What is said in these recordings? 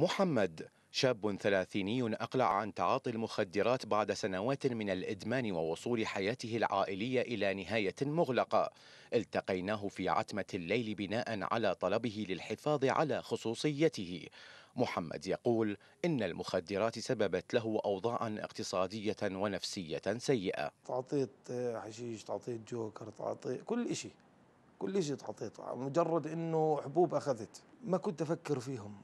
محمد شاب ثلاثيني أقلع عن تعاطي المخدرات بعد سنوات من الإدمان ووصول حياته العائلية إلى نهاية مغلقة التقيناه في عتمة الليل بناء على طلبه للحفاظ على خصوصيته محمد يقول إن المخدرات سببت له أوضاعا اقتصادية ونفسية سيئة تعطيت حشيش تعطيت جوكر تعطيت كل شيء كل شيء تعطيته مجرد أنه حبوب أخذت ما كنت أفكر فيهم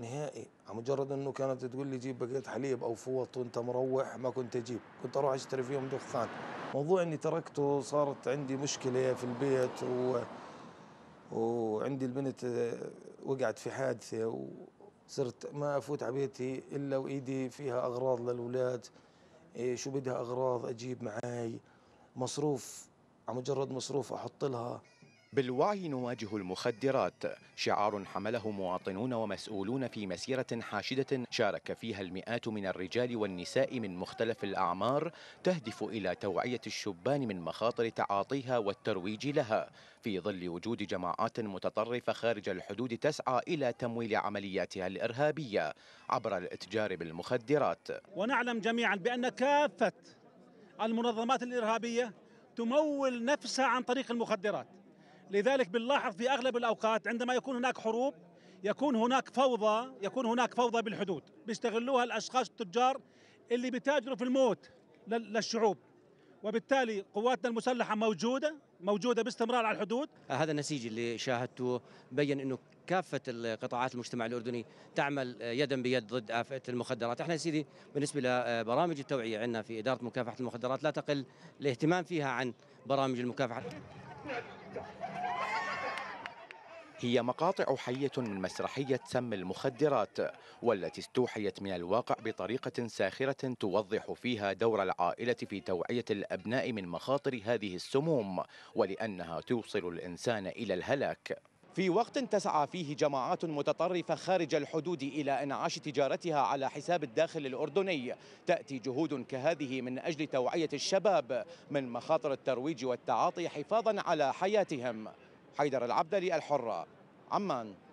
نهائي على مجرد انه كانت تقول لي جيب بقيه حليب او فوط وانت مروح ما كنت اجيب كنت اروح اشتري فيهم دخان موضوع اني تركته صارت عندي مشكله في البيت و... وعندي البنت آه، وقعت في حادثه وصرت ما افوت على بيتي الا وايدي فيها اغراض للاولاد إيه، شو بدها اغراض اجيب معاي مصروف على مجرد مصروف احط لها بالوعي نواجه المخدرات شعار حمله مواطنون ومسؤولون في مسيرة حاشدة شارك فيها المئات من الرجال والنساء من مختلف الأعمار تهدف إلى توعية الشبان من مخاطر تعاطيها والترويج لها في ظل وجود جماعات متطرفة خارج الحدود تسعى إلى تمويل عملياتها الإرهابية عبر الاتجار بالمخدرات ونعلم جميعا بأن كافة المنظمات الإرهابية تمول نفسها عن طريق المخدرات لذلك بنلاحظ في اغلب الاوقات عندما يكون هناك حروب يكون هناك فوضى يكون هناك فوضى بالحدود بيستغلوها الاشخاص التجار اللي بتاجروا في الموت للشعوب وبالتالي قواتنا المسلحه موجوده موجوده باستمرار على الحدود آه، هذا النسيج اللي شاهدته بين انه كافه القطاعات المجتمع الاردني تعمل آه، يدا بيد ضد افه المخدرات، احنا سيدي بالنسبه لبرامج آه، التوعيه عندنا في اداره مكافحه المخدرات لا تقل الاهتمام فيها عن برامج المكافحه هي مقاطع حية من مسرحية سم المخدرات والتي استوحيت من الواقع بطريقة ساخرة توضح فيها دور العائلة في توعية الأبناء من مخاطر هذه السموم ولأنها توصل الإنسان إلى الهلاك في وقت تسعى فيه جماعات متطرفة خارج الحدود إلى إنعاش تجارتها على حساب الداخل الأردني تأتي جهود كهذه من أجل توعية الشباب من مخاطر الترويج والتعاطي حفاظا على حياتهم حيدر العبدلي الحرة عمان